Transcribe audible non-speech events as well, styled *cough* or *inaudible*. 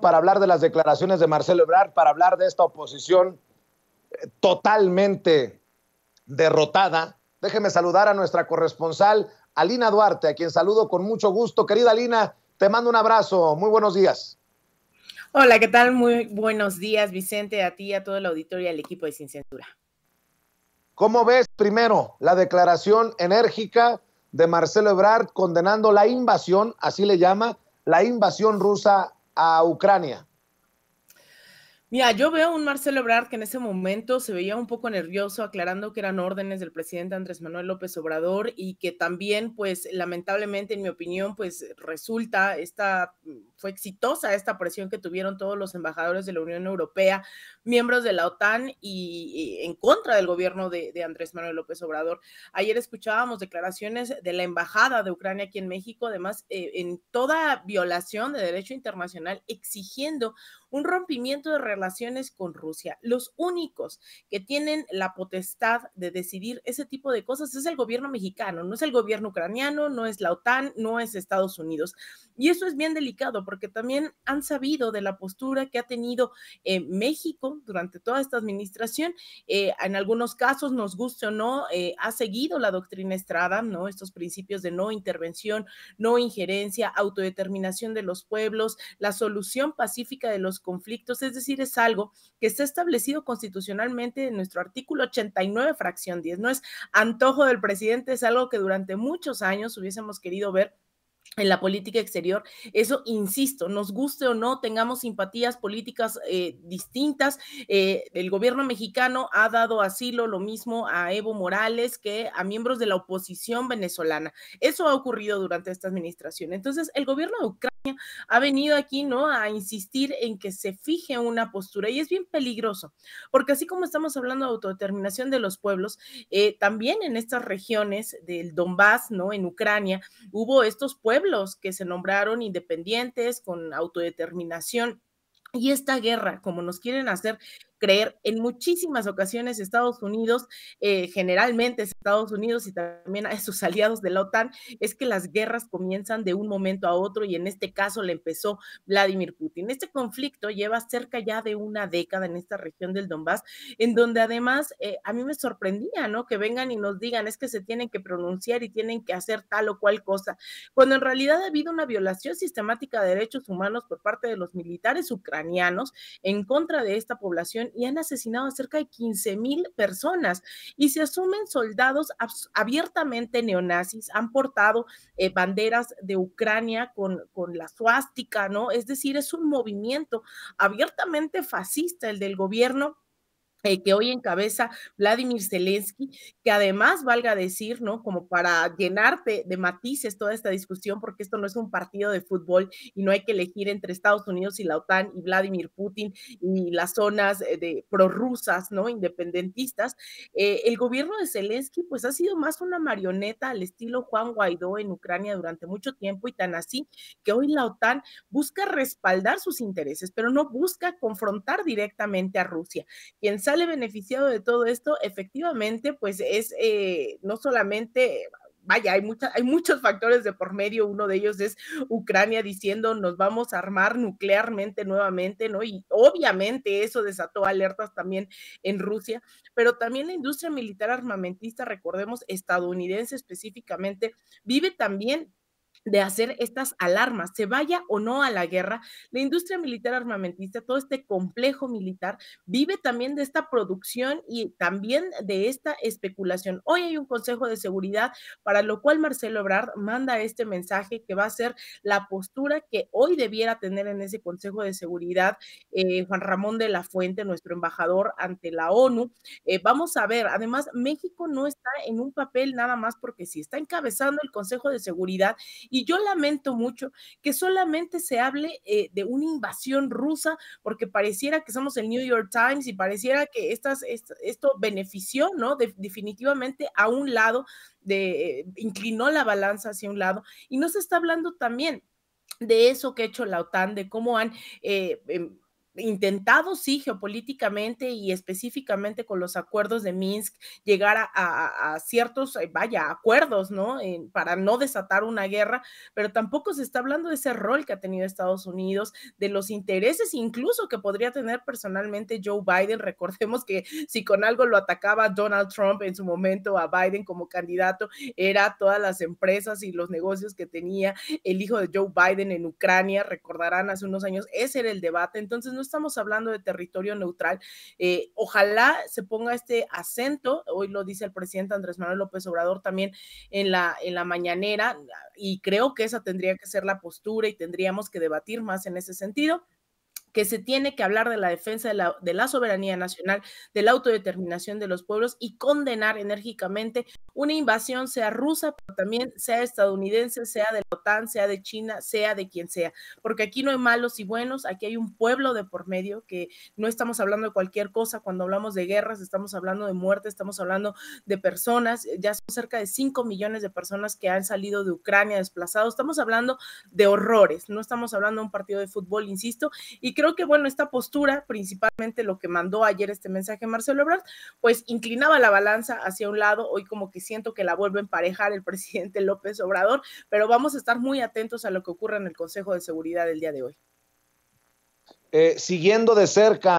para hablar de las declaraciones de Marcelo Ebrard, para hablar de esta oposición eh, totalmente derrotada. Déjeme saludar a nuestra corresponsal Alina Duarte, a quien saludo con mucho gusto. Querida Alina, te mando un abrazo. Muy buenos días. Hola, ¿qué tal? Muy buenos días, Vicente, a ti, a todo el auditorio y al equipo de Sin Censura. ¿Cómo ves primero la declaración enérgica de Marcelo Ebrard condenando la invasión, así le llama, la invasión rusa a Ucrania. Mira, yo veo un Marcelo Ebrard que en ese momento se veía un poco nervioso, aclarando que eran órdenes del presidente Andrés Manuel López Obrador y que también, pues, lamentablemente, en mi opinión, pues, resulta esta, mm, fue exitosa esta presión que tuvieron todos los embajadores de la Unión Europea, miembros de la OTAN y, en contra del gobierno de, Andrés Manuel López Obrador. Ayer escuchábamos declaraciones de la embajada de Ucrania aquí en México, además, eh, en toda violación de derecho internacional, exigiendo un rompimiento de relaciones con Rusia. Los únicos que tienen la potestad de decidir ese tipo de cosas es el gobierno mexicano, no es el gobierno ucraniano, no es la OTAN, no es Estados Unidos. Y eso es bien delicado porque también han sabido de la postura que ha tenido eh, México durante toda esta administración. Eh, en algunos casos, nos guste o no, eh, ha seguido la doctrina Estrada, ¿no? Estos principios de no intervención, no injerencia, autodeterminación de los pueblos, la solución pacífica de los conflictos, es decir, es algo que está establecido constitucionalmente en nuestro artículo 89, fracción 10. No es antojo del presidente, es algo que durante muchos años hubiésemos querido ver en la política exterior. Eso, insisto, nos guste o no, tengamos simpatías políticas eh, distintas. Eh, el gobierno mexicano ha dado asilo lo mismo a Evo Morales que a miembros de la oposición venezolana. Eso ha ocurrido durante esta administración. Entonces, el gobierno de Ucrania ha venido aquí, ¿no? A insistir en que se fije una postura y es bien peligroso, porque así como estamos hablando de autodeterminación de los pueblos, eh, también en estas regiones del Donbass, ¿no? En Ucrania, hubo estos pueblos que se nombraron independientes con autodeterminación. Y esta guerra, como nos quieren hacer creer. En muchísimas ocasiones Estados Unidos, eh, generalmente Estados Unidos y también a sus aliados de la OTAN, es que las guerras comienzan de un momento a otro y en este caso le empezó Vladimir Putin. Este conflicto lleva cerca ya de una década en esta región del Donbass, en donde además eh, a mí me sorprendía, ¿no? Que vengan y nos digan, es que se tienen que pronunciar y tienen que hacer tal o cual cosa, cuando en realidad ha habido una violación sistemática de derechos humanos por parte de los militares ucranianos en contra de esta población y han asesinado a cerca de 15 mil personas y se asumen soldados abiertamente neonazis, han portado eh, banderas de Ucrania con, con la suástica, ¿no? Es decir, es un movimiento abiertamente fascista el del gobierno eh, que hoy encabeza Vladimir Zelensky, que además valga decir, ¿no? Como para llenarte de matices toda esta discusión, porque esto no es un partido de fútbol y no hay que elegir entre Estados Unidos y la OTAN y Vladimir Putin y las zonas eh, de prorrusas, ¿no? Independentistas. Eh, el gobierno de Zelensky, pues ha sido más una marioneta al estilo Juan Guaidó en Ucrania durante mucho tiempo y tan así que hoy la OTAN busca respaldar sus intereses, pero no busca confrontar directamente a Rusia. Quien sale beneficiado de todo esto, efectivamente, pues es eh, no solamente vaya, hay, hay muchos factores de por medio. Uno de ellos es Ucrania diciendo nos vamos a armar nuclearmente nuevamente, ¿no? Y obviamente eso desató alertas también en Rusia, pero también la industria militar armamentista, recordemos, estadounidense específicamente, vive también de hacer estas alarmas, se vaya o no a la guerra, la industria militar armamentista, todo este complejo militar, vive también de esta producción y también de esta especulación. Hoy hay un Consejo de Seguridad para lo cual Marcelo Ebrard manda este mensaje que va a ser la postura que hoy debiera tener en ese Consejo de Seguridad eh, Juan Ramón de la Fuente, nuestro embajador ante la ONU. Eh, vamos a ver, además, México no está en un papel nada más porque si está encabezando el Consejo de Seguridad y yo lamento mucho que solamente se hable eh, de una invasión rusa, porque pareciera que somos el New York Times y pareciera que estas, esto, benefició, ¿no? definitivamente a un lado, de, eh, inclinó la balanza hacia un lado. Y no se está hablando también de eso que ha hecho la OTAN, de cómo han... Eh, em, intentado, sí, geopolíticamente y específicamente con los acuerdos de Minsk, llegar a, ciertos, eh, vaya, acuerdos, ¿no? Eh, para no desatar una guerra, pero tampoco se está hablando de ese rol que ha tenido Estados Unidos, de los intereses incluso que podría tener personalmente Joe Biden. *laughs* Recordemos que si con algo lo atacaba Donald Trump en su momento a Biden como candidato, era todas las empresas y los negocios que tenía el hijo de Joe Biden en Ucrania, recordarán hace unos años, ese era el debate. Entonces, no estamos hablando de territorio neutral. Eh, ojalá se ponga este acento, hoy lo dice el presidente Andrés Manuel López Obrador también en la, en la mañanera, y creo que esa tendría que ser la postura y tendríamos que debatir más en ese sentido que se tiene que hablar de la defensa de la, de la soberanía nacional, de la autodeterminación de los pueblos y condenar enérgicamente una invasión, sea rusa, pero también sea estadounidense, sea de la OTAN, sea de China, sea de quien sea, porque aquí no hay malos y buenos, aquí hay un pueblo de por medio que no estamos hablando de cualquier cosa, cuando hablamos de guerras, estamos hablando de muerte, estamos hablando de personas, ya son cerca de 5 millones de personas que han salido de Ucrania desplazados, estamos hablando de horrores, no estamos hablando de un partido de fútbol, insisto, y creo que bueno, esta postura, principalmente lo que mandó ayer este mensaje Marcelo Ebrard, pues inclinaba la balanza hacia un lado, hoy como que siento que la vuelve a emparejar el *laughs* presidente López Obrador, pero vamos a estar muy atentos a lo que ocurra en el Consejo de Seguridad el día de hoy. Eh, siguiendo de cerca